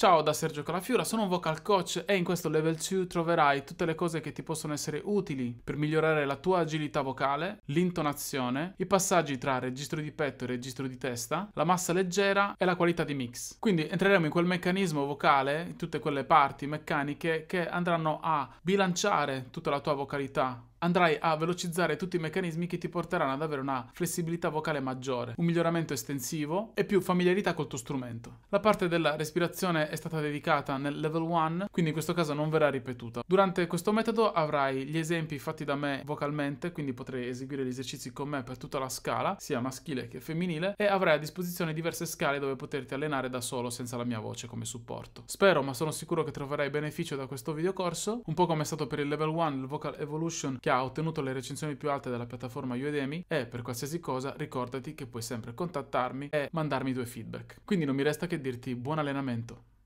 Ciao da Sergio Calafiura, sono un vocal coach e in questo level 2 troverai tutte le cose che ti possono essere utili per migliorare la tua agilità vocale, l'intonazione, i passaggi tra registro di petto e registro di testa, la massa leggera e la qualità di mix. Quindi entreremo in quel meccanismo vocale, in tutte quelle parti meccaniche che andranno a bilanciare tutta la tua vocalità andrai a velocizzare tutti i meccanismi che ti porteranno ad avere una flessibilità vocale maggiore, un miglioramento estensivo e più familiarità col tuo strumento. La parte della respirazione è stata dedicata nel level 1, quindi in questo caso non verrà ripetuta. Durante questo metodo avrai gli esempi fatti da me vocalmente, quindi potrai eseguire gli esercizi con me per tutta la scala, sia maschile che femminile, e avrai a disposizione diverse scale dove poterti allenare da solo senza la mia voce come supporto. Spero, ma sono sicuro che troverai beneficio da questo videocorso, un po' come è stato per il level 1, il vocal evolution che che ha ottenuto le recensioni più alte della piattaforma Udemy e per qualsiasi cosa ricordati che puoi sempre contattarmi e mandarmi due feedback. Quindi non mi resta che dirti buon allenamento.